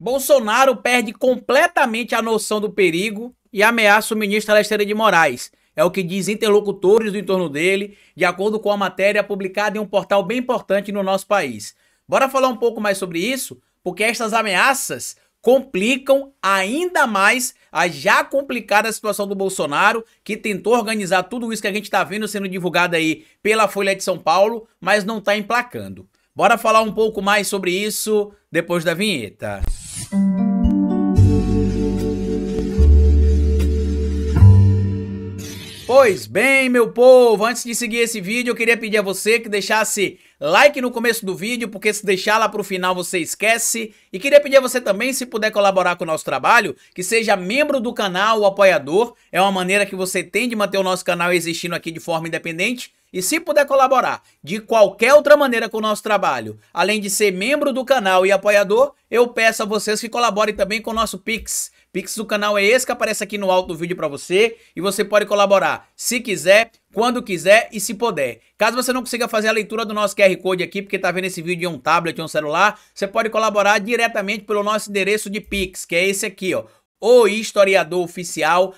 Bolsonaro perde completamente a noção do perigo e ameaça o ministro Alexandre de Moraes. É o que diz interlocutores do entorno dele, de acordo com a matéria publicada em um portal bem importante no nosso país. Bora falar um pouco mais sobre isso, porque estas ameaças complicam ainda mais a já complicada situação do Bolsonaro, que tentou organizar tudo isso que a gente está vendo sendo divulgado aí pela Folha de São Paulo, mas não está emplacando. Bora falar um pouco mais sobre isso depois da vinheta. Pois bem, meu povo, antes de seguir esse vídeo, eu queria pedir a você que deixasse like no começo do vídeo, porque se deixar lá para o final você esquece. E queria pedir a você também, se puder colaborar com o nosso trabalho, que seja membro do canal, o apoiador. É uma maneira que você tem de manter o nosso canal existindo aqui de forma independente. E se puder colaborar de qualquer outra maneira com o nosso trabalho, além de ser membro do canal e apoiador, eu peço a vocês que colaborem também com o nosso Pix Pix do canal é esse que aparece aqui no alto do vídeo para você e você pode colaborar se quiser, quando quiser e se puder. Caso você não consiga fazer a leitura do nosso QR Code aqui, porque está vendo esse vídeo em um tablet ou um celular, você pode colaborar diretamente pelo nosso endereço de Pix, que é esse aqui, ó, o historiador oficial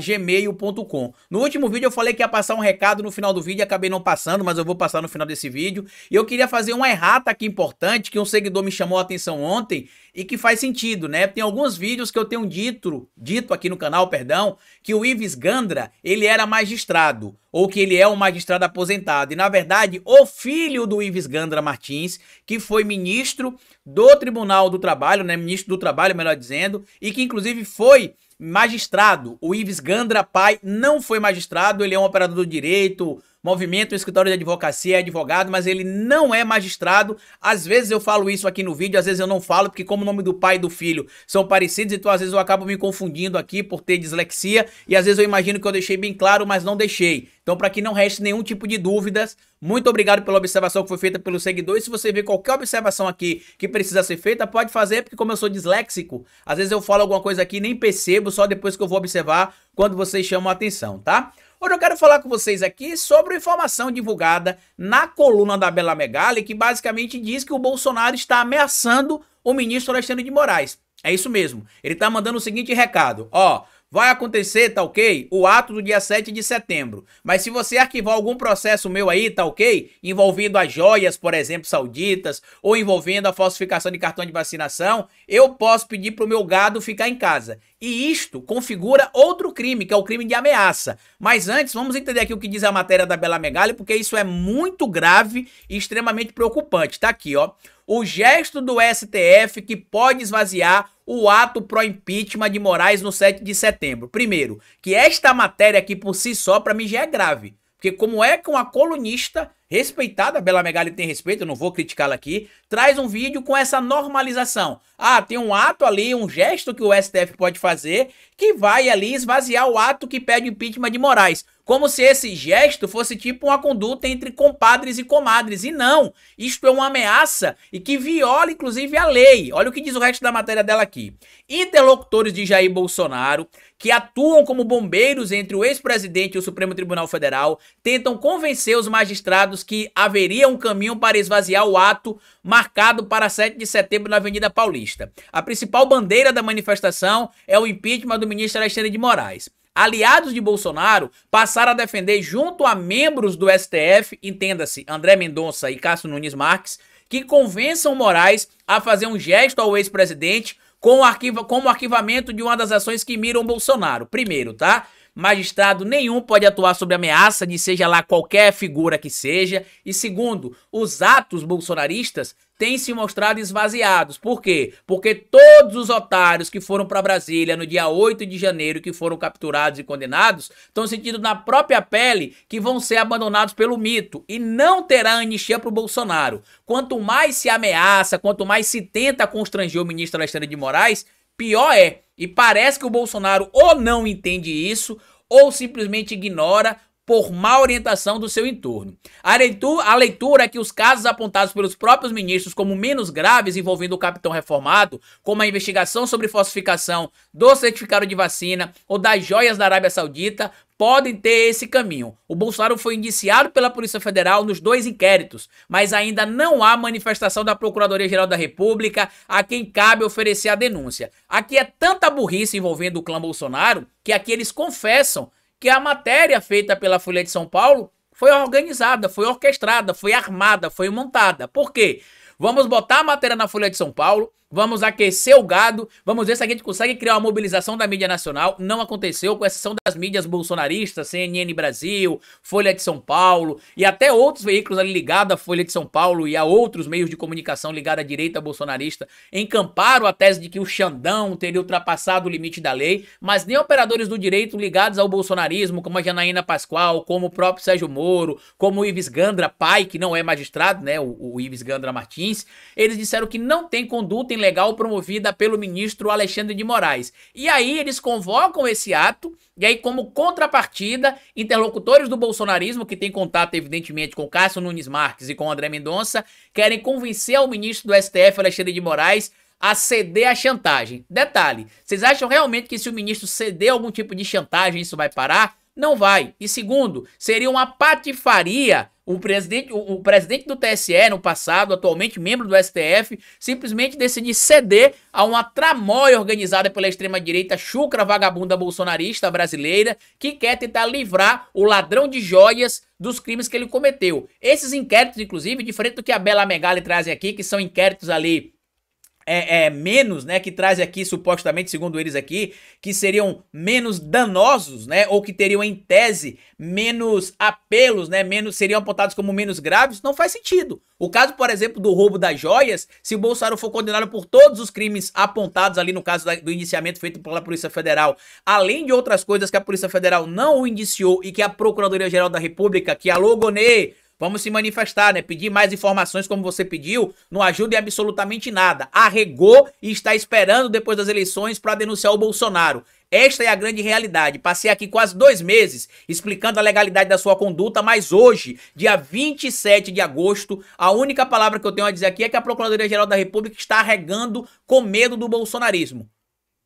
gmail.com. No último vídeo eu falei que ia passar um recado no final do vídeo, acabei não passando, mas eu vou passar no final desse vídeo. E eu queria fazer uma errata aqui importante que um seguidor me chamou a atenção ontem e que faz sentido, né? Tem alguns vídeos que eu tenho dito, dito aqui no canal, perdão, que o Ives Gandra, ele era magistrado, ou que ele é um magistrado aposentado. E na verdade, o filho do Ives Gandra Martins, que foi ministro do Tribunal do Trabalho, né, ministro do Trabalho, melhor dizendo, e que inclusive foi magistrado. O Ives Gandra Pai não foi magistrado, ele é um operador do direito, movimento, um escritório de advocacia, é advogado, mas ele não é magistrado. Às vezes eu falo isso aqui no vídeo, às vezes eu não falo, porque como o nome do pai e do filho são parecidos, então às vezes eu acabo me confundindo aqui por ter dislexia, e às vezes eu imagino que eu deixei bem claro, mas não deixei. Então, para que não reste nenhum tipo de dúvidas, muito obrigado pela observação que foi feita pelos seguidores. Se você vê qualquer observação aqui que precisa ser feita, pode fazer, porque como eu sou disléxico, às vezes eu falo alguma coisa aqui e nem percebo, só depois que eu vou observar quando vocês chamam a atenção, tá? Hoje eu quero falar com vocês aqui sobre informação divulgada na coluna da Bela Megali, que basicamente diz que o Bolsonaro está ameaçando o ministro Alexandre de Moraes. É isso mesmo. Ele está mandando o seguinte recado: ó, Vai acontecer, tá ok? O ato do dia 7 de setembro. Mas se você arquivar algum processo meu aí, tá ok? Envolvendo as joias, por exemplo, sauditas, ou envolvendo a falsificação de cartão de vacinação, eu posso pedir pro meu gado ficar em casa. E isto configura outro crime, que é o crime de ameaça. Mas antes, vamos entender aqui o que diz a matéria da Bela Megali, porque isso é muito grave e extremamente preocupante. Tá aqui, ó o gesto do STF que pode esvaziar o ato pró-impeachment de Moraes no 7 de setembro. Primeiro, que esta matéria aqui por si só, para mim, já é grave. Porque como é que uma colunista respeitada, Bela Megali tem respeito, eu não vou criticá-la aqui, traz um vídeo com essa normalização. Ah, tem um ato ali, um gesto que o STF pode fazer que vai ali esvaziar o ato que pede impeachment de Moraes. Como se esse gesto fosse tipo uma conduta entre compadres e comadres. E não, isto é uma ameaça e que viola inclusive a lei. Olha o que diz o resto da matéria dela aqui. Interlocutores de Jair Bolsonaro que atuam como bombeiros entre o ex-presidente e o Supremo Tribunal Federal, tentam convencer os magistrados que haveria um caminho para esvaziar o ato marcado para 7 de setembro na Avenida Paulista. A principal bandeira da manifestação é o impeachment do ministro Alexandre de Moraes aliados de Bolsonaro passaram a defender, junto a membros do STF, entenda-se, André Mendonça e Cássio Nunes Marques, que convençam Moraes a fazer um gesto ao ex-presidente com o arquivo, como arquivamento de uma das ações que miram Bolsonaro. Primeiro, tá? Magistrado nenhum pode atuar sobre ameaça de seja lá qualquer figura que seja. E segundo, os atos bolsonaristas têm se mostrado esvaziados. Por quê? Porque todos os otários que foram para Brasília no dia 8 de janeiro, que foram capturados e condenados, estão sentindo na própria pele que vão ser abandonados pelo mito e não terá anistia para o Bolsonaro. Quanto mais se ameaça, quanto mais se tenta constranger o ministro Alexandre de Moraes, pior é. E parece que o Bolsonaro ou não entende isso, ou simplesmente ignora, por má orientação do seu entorno. A leitura, a leitura, é que os casos apontados pelos próprios ministros como menos graves envolvendo o capitão reformado, como a investigação sobre falsificação do certificado de vacina ou das joias da Arábia Saudita, podem ter esse caminho. O Bolsonaro foi indiciado pela Polícia Federal nos dois inquéritos, mas ainda não há manifestação da Procuradoria-Geral da República a quem cabe oferecer a denúncia. Aqui é tanta burrice envolvendo o clã Bolsonaro que aqui eles confessam que a matéria feita pela Folha de São Paulo foi organizada, foi orquestrada, foi armada, foi montada. Por quê? Vamos botar a matéria na Folha de São Paulo, vamos aquecer o gado, vamos ver se a gente consegue criar uma mobilização da mídia nacional. Não aconteceu, com exceção das mídias bolsonaristas, CNN Brasil, Folha de São Paulo e até outros veículos ali ligados à Folha de São Paulo e a outros meios de comunicação ligados à direita bolsonarista, encamparam a tese de que o Xandão teria ultrapassado o limite da lei, mas nem operadores do direito ligados ao bolsonarismo, como a Janaína Pascoal, como o próprio Sérgio Moro, como o Ives Gandra, pai, que não é magistrado, né, o, o Ives Gandra Martins, eles disseram que não tem conduta em legal promovida pelo ministro Alexandre de Moraes. E aí eles convocam esse ato, e aí, como contrapartida, interlocutores do bolsonarismo, que tem contato, evidentemente, com Cássio Nunes Marques e com André Mendonça, querem convencer o ministro do STF, Alexandre de Moraes, a ceder à chantagem. Detalhe: vocês acham realmente que se o ministro ceder algum tipo de chantagem, isso vai parar? Não vai. E segundo, seria uma patifaria o presidente, o, o, presidente do TSE no passado, atualmente membro do STF, simplesmente decidiu ceder a uma tramóia organizada pela extrema-direita chucra vagabunda bolsonarista brasileira que quer tentar livrar o ladrão de joias dos crimes que ele cometeu. Esses inquéritos, inclusive, diferente do que a Bela Megali traz aqui, que são inquéritos ali é, é, menos, né, que traz aqui supostamente, segundo eles aqui, que seriam menos danosos, né, ou que teriam em tese menos apelos, né, menos seriam apontados como menos graves, não faz sentido. O caso, por exemplo, do roubo das joias, se Bolsonaro for condenado por todos os crimes apontados ali no caso da, do indiciamento feito pela Polícia Federal, além de outras coisas que a Polícia Federal não o indiciou e que a Procuradoria Geral da República, que a Logonê Vamos se manifestar, né? Pedir mais informações como você pediu não ajuda em absolutamente nada. Arregou e está esperando depois das eleições para denunciar o Bolsonaro. Esta é a grande realidade. Passei aqui quase dois meses explicando a legalidade da sua conduta, mas hoje, dia 27 de agosto, a única palavra que eu tenho a dizer aqui é que a Procuradoria-Geral da República está arregando com medo do bolsonarismo.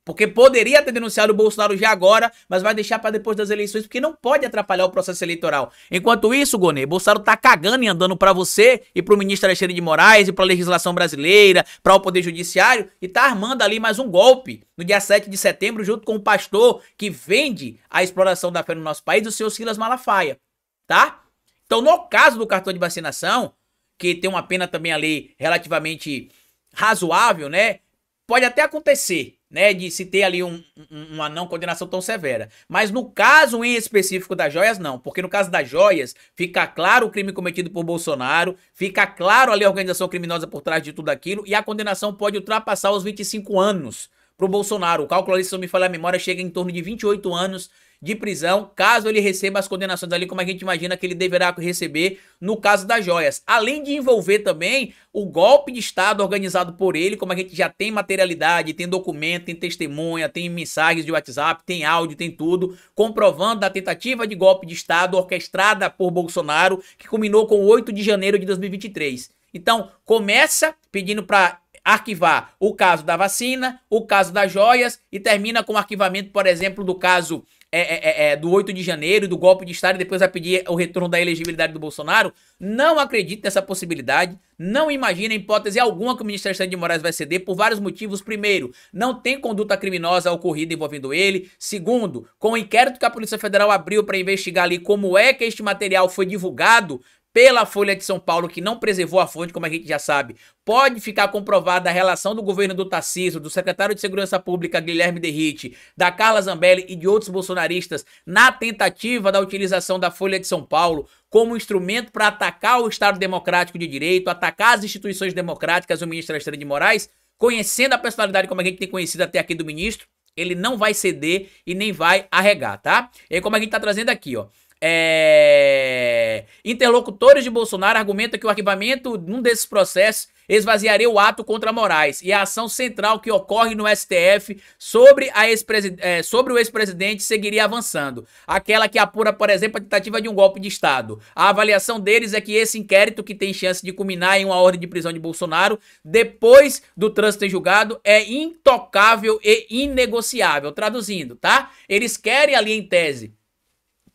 Porque poderia ter denunciado o Bolsonaro já agora, mas vai deixar para depois das eleições, porque não pode atrapalhar o processo eleitoral. Enquanto isso, Gonê, Bolsonaro tá cagando e andando para você e pro ministro Alexandre de Moraes e pra legislação brasileira, para o Poder Judiciário e tá armando ali mais um golpe no dia 7 de setembro, junto com o pastor que vende a exploração da fé no nosso país, o senhor Silas Malafaia, tá? Então, no caso do cartão de vacinação, que tem uma pena também ali relativamente razoável, né? Pode até acontecer né, de se ter ali um, um, uma não condenação tão severa. Mas no caso em específico das joias, não, porque no caso das joias, fica claro o crime cometido por Bolsonaro, fica claro ali a organização criminosa por trás de tudo aquilo, e a condenação pode ultrapassar os 25 anos para o Bolsonaro. O cálculo ali, se não me falhar a memória, chega em torno de 28 anos de prisão, caso ele receba as condenações ali, como a gente imagina que ele deverá receber no caso das joias. Além de envolver também o golpe de Estado organizado por ele, como a gente já tem materialidade, tem documento, tem testemunha, tem mensagens de WhatsApp, tem áudio, tem tudo, comprovando a tentativa de golpe de Estado orquestrada por Bolsonaro, que culminou com 8 de janeiro de 2023. Então, começa pedindo para arquivar o caso da vacina, o caso das joias e termina com o arquivamento, por exemplo, do caso é, é, é, é, do 8 de janeiro, do golpe de Estado, e depois vai pedir o retorno da elegibilidade do Bolsonaro. Não acredito nessa possibilidade. Não imagina hipótese alguma que o ministro Alexandre de Moraes vai ceder por vários motivos. Primeiro, não tem conduta criminosa ocorrida envolvendo ele. Segundo, com o inquérito que a Polícia Federal abriu para investigar ali como é que este material foi divulgado, pela Folha de São Paulo, que não preservou a fonte, como a gente já sabe, pode ficar comprovada a relação do governo do Tarcísio, do secretário de Segurança Pública Guilherme Derrite, da Carla Zambelli e de outros bolsonaristas na tentativa da utilização da Folha de São Paulo como instrumento para atacar o Estado Democrático de Direito, atacar as instituições democráticas, o ministro Alexandre de Moraes, conhecendo a personalidade como a gente tem conhecido até aqui do ministro, ele não vai ceder e nem vai arregar, tá? E aí, como a gente tá trazendo aqui, ó. É... Interlocutores de Bolsonaro argumentam que o arquivamento num desses processos esvaziaria o ato contra Moraes e a ação central que ocorre no STF sobre, a ex é, sobre o ex-presidente seguiria avançando. Aquela que apura, por exemplo, a tentativa de um golpe de Estado. A avaliação deles é que esse inquérito, que tem chance de culminar em uma ordem de prisão de Bolsonaro, depois do trânsito em julgado, é intocável e inegociável. Traduzindo, tá? Eles querem ali em tese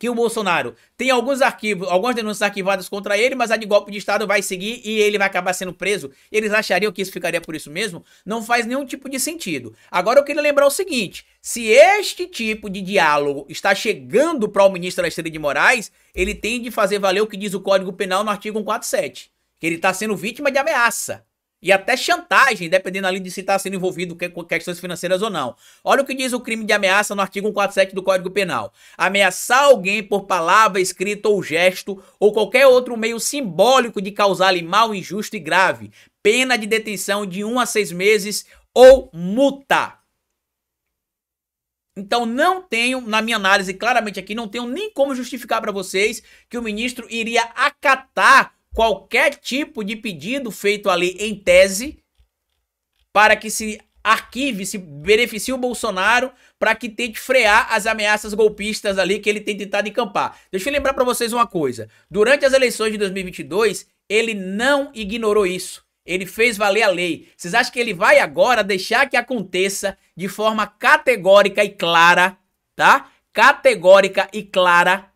que o Bolsonaro tem alguns arquivos, algumas denúncias arquivadas contra ele, mas a de golpe de Estado vai seguir e ele vai acabar sendo preso. Eles achariam que isso ficaria por isso mesmo? Não faz nenhum tipo de sentido. Agora eu queria lembrar o seguinte: se este tipo de diálogo está chegando para o ministro Alexandre de Moraes, ele tem de fazer valer o que diz o Código Penal no artigo 147, que ele está sendo vítima de ameaça e até chantagem, dependendo ali de se está sendo envolvido com questões financeiras ou não. Olha o que diz o crime de ameaça no artigo 147 do Código Penal. Ameaçar alguém por palavra, escrita ou gesto, ou qualquer outro meio simbólico de causar-lhe mal injusto e grave. Pena de detenção de 1 um a seis meses ou multa. Então não tenho, na minha análise claramente aqui, não tenho nem como justificar para vocês que o ministro iria acatar qualquer tipo de pedido feito ali em tese para que se arquive, se beneficie o Bolsonaro para que tente frear as ameaças golpistas ali que ele tem tentado encampar. Deixa eu lembrar para vocês uma coisa. Durante as eleições de 2022, ele não ignorou isso. Ele fez valer a lei. Vocês acham que ele vai agora deixar que aconteça de forma categórica e clara, tá? Categórica e clara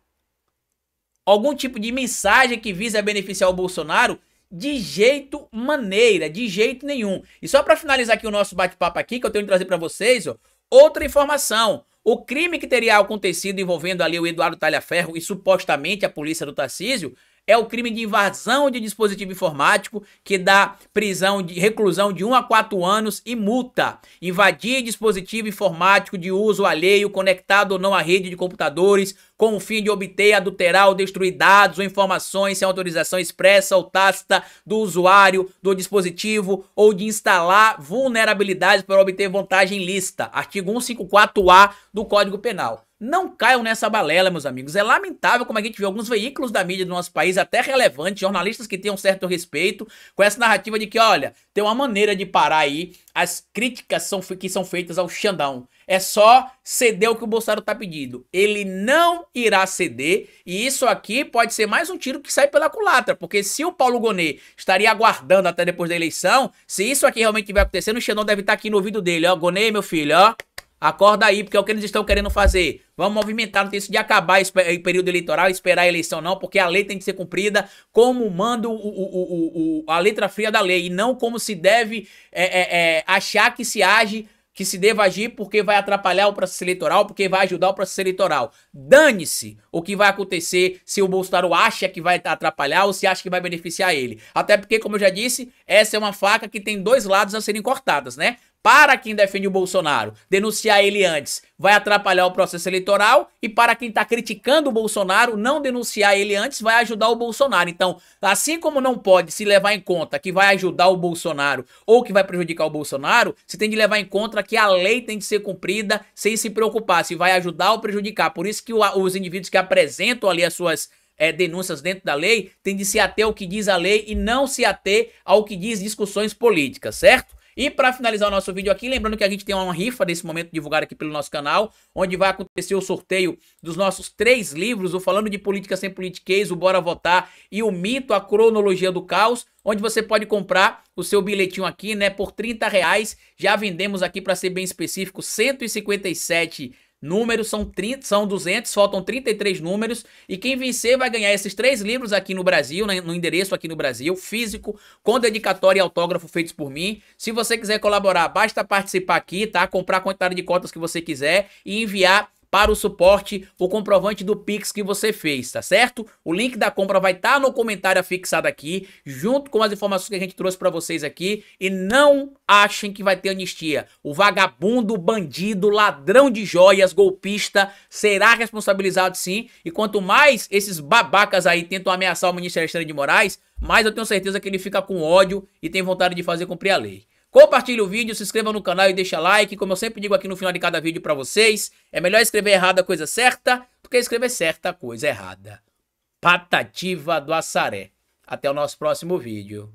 algum tipo de mensagem que visa beneficiar o Bolsonaro, de jeito maneira, de jeito nenhum. E só para finalizar aqui o nosso bate-papo aqui, que eu tenho que trazer para vocês, ó, outra informação. O crime que teria acontecido envolvendo ali o Eduardo Talhaferro e supostamente a polícia do Tarcísio é o crime de invasão de dispositivo informático, que dá prisão de reclusão de 1 a 4 anos e multa. Invadir dispositivo informático de uso alheio conectado ou não à rede de computadores com o fim de obter, adulterar ou destruir dados ou informações sem autorização expressa ou tácita do usuário do dispositivo ou de instalar vulnerabilidades para obter vantagem lista. Artigo 154-A do Código Penal. Não caiam nessa balela, meus amigos. É lamentável como a gente vê alguns veículos da mídia do nosso país, até relevantes, jornalistas que têm um certo respeito, com essa narrativa de que, olha, tem uma maneira de parar aí as críticas são, que são feitas ao Xandão. É só ceder o que o Bolsonaro está pedindo. Ele não irá ceder, e isso aqui pode ser mais um tiro que sai pela culatra, porque se o Paulo Gonet estaria aguardando até depois da eleição, se isso aqui realmente estiver acontecendo, o Xandão deve estar tá aqui no ouvido dele, ó, Gonet, meu filho, ó, Acorda aí, porque é o que eles estão querendo fazer. Vamos movimentar, não tem isso de acabar o período eleitoral, esperar a eleição, não, porque a lei tem que ser cumprida como manda o, o, o, a letra fria da lei, e não como se deve é, é, é, achar que se age, que se deva agir, porque vai atrapalhar o processo eleitoral, porque vai ajudar o processo eleitoral. Dane-se o que vai acontecer se o Bolsonaro acha que vai atrapalhar ou se acha que vai beneficiar ele. Até porque, como eu já disse, essa é uma faca que tem dois lados a serem cortadas, né? para quem defende o Bolsonaro, denunciar ele antes vai atrapalhar o processo eleitoral e para quem está criticando o Bolsonaro, não denunciar ele antes vai ajudar o Bolsonaro. Então, assim como não pode se levar em conta que vai ajudar o Bolsonaro ou que vai prejudicar o Bolsonaro, se tem de levar em conta que a lei tem de ser cumprida sem se preocupar se vai ajudar ou prejudicar. Por isso que os indivíduos que apresentam ali as suas é, denúncias dentro da lei têm de se ater ao que diz a lei e não se ater ao que diz discussões políticas, certo? E para finalizar o nosso vídeo aqui, lembrando que a gente tem uma rifa nesse momento divulgada aqui pelo nosso canal, onde vai acontecer o sorteio dos nossos três livros, o Falando de Política Sem Politiquês, o Bora Votar e o Mito, a Cronologia do Caos, onde você pode comprar o seu bilhetinho aqui, né, por 30 reais. Já vendemos aqui, para ser bem específico, 157 reais Números são 30, são 200, faltam 33 números e quem vencer vai ganhar esses três livros aqui no Brasil, né, no endereço aqui no Brasil, físico, com dedicatória e autógrafo feitos por mim. Se você quiser colaborar, basta participar aqui, tá? Comprar a quantidade de cotas que você quiser e enviar para o suporte o comprovante do Pix que você fez, tá certo? O link da compra vai estar tá no comentário fixado aqui, junto com as informações que a gente trouxe para vocês aqui. E não achem que vai ter anistia. O vagabundo, bandido, ladrão de joias, golpista, será responsabilizado sim. E quanto mais esses babacas aí tentam ameaçar o ministro Alexandre de Moraes, mais eu tenho certeza que ele fica com ódio e tem vontade de fazer cumprir a lei. Compartilhe o vídeo, se inscreva no canal e deixa like. Como eu sempre digo aqui no final de cada vídeo para vocês, é melhor escrever errada a coisa certa do que escrever certa a coisa errada. Patativa do Assaré. Até o nosso próximo vídeo.